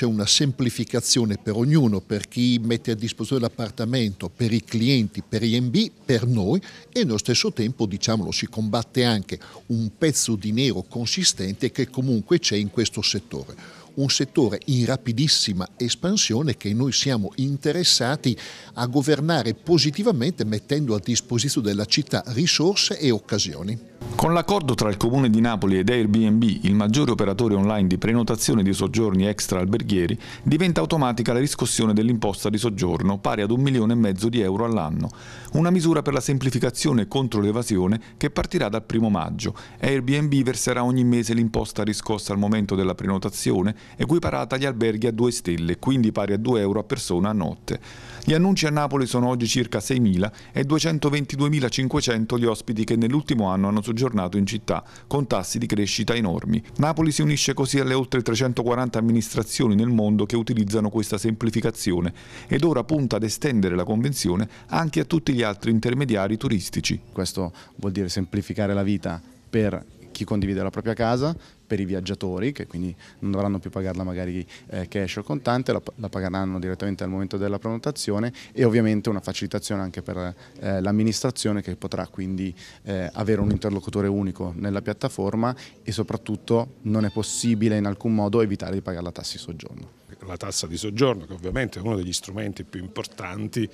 c'è una semplificazione per ognuno, per chi mette a disposizione l'appartamento, per i clienti, per gli MB, per noi e nello stesso tempo diciamolo, si combatte anche un pezzo di nero consistente che comunque c'è in questo settore un settore in rapidissima espansione che noi siamo interessati a governare positivamente mettendo a disposizione della città risorse e occasioni. Con l'accordo tra il Comune di Napoli ed Airbnb, il maggiore operatore online di prenotazione di soggiorni extra alberghieri, diventa automatica la riscossione dell'imposta di soggiorno, pari ad un milione e mezzo di euro all'anno. Una misura per la semplificazione contro l'evasione che partirà dal primo maggio. Airbnb verserà ogni mese l'imposta riscossa al momento della prenotazione, equiparata agli alberghi a 2 stelle, quindi pari a 2 euro a persona a notte. Gli annunci a Napoli sono oggi circa 6.000 e 222.500 gli ospiti che nell'ultimo anno hanno soggiornato ritornato in città con tassi di crescita enormi. Napoli si unisce così alle oltre 340 amministrazioni nel mondo che utilizzano questa semplificazione ed ora punta ad estendere la convenzione anche a tutti gli altri intermediari turistici. Questo vuol dire semplificare la vita per chi condivide la propria casa, per i viaggiatori che quindi non dovranno più pagarla magari eh, cash o contante, la, la, pagheranno direttamente al momento della prenotazione e ovviamente una facilitazione anche per eh, l'amministrazione che potrà quindi eh, avere un interlocutore unico nella piattaforma e soprattutto non è possibile in alcun modo evitare di pagare la tassa di soggiorno. La tassa di soggiorno che ovviamente è uno degli strumenti più importanti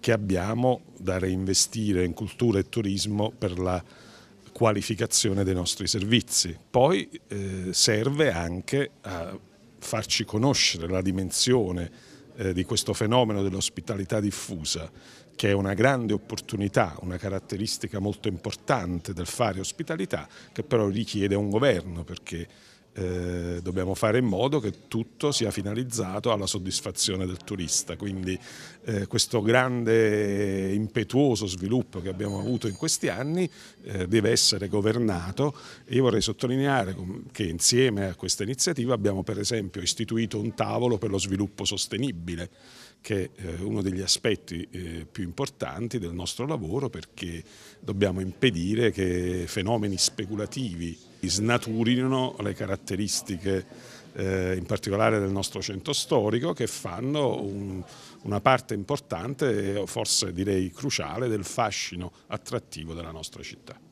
che abbiamo da reinvestire in cultura e turismo per la qualificazione dei nostri servizi. Poi eh, serve anche a farci conoscere la dimensione eh, di questo fenomeno dell'ospitalità diffusa, che è una grande opportunità, una caratteristica molto importante del fare ospitalità, che però richiede un governo perché eh, dobbiamo fare in modo che tutto sia finalizzato alla soddisfazione del turista, quindi eh, questo grande impetuoso sviluppo che abbiamo avuto in questi anni eh, deve essere governato e io vorrei sottolineare che insieme a questa iniziativa abbiamo per esempio istituito un tavolo per lo sviluppo sostenibile che è eh, uno degli aspetti eh, più importanti del nostro lavoro perché dobbiamo impedire che fenomeni speculativi snaturino le caratteristiche eh, in particolare del nostro centro storico che fanno un, una parte importante, e forse direi cruciale, del fascino attrattivo della nostra città.